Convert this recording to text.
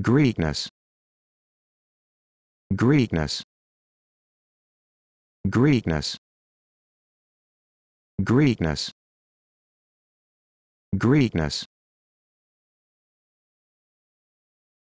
Greekness. Greekness. Greekness. Greekness. Greekness.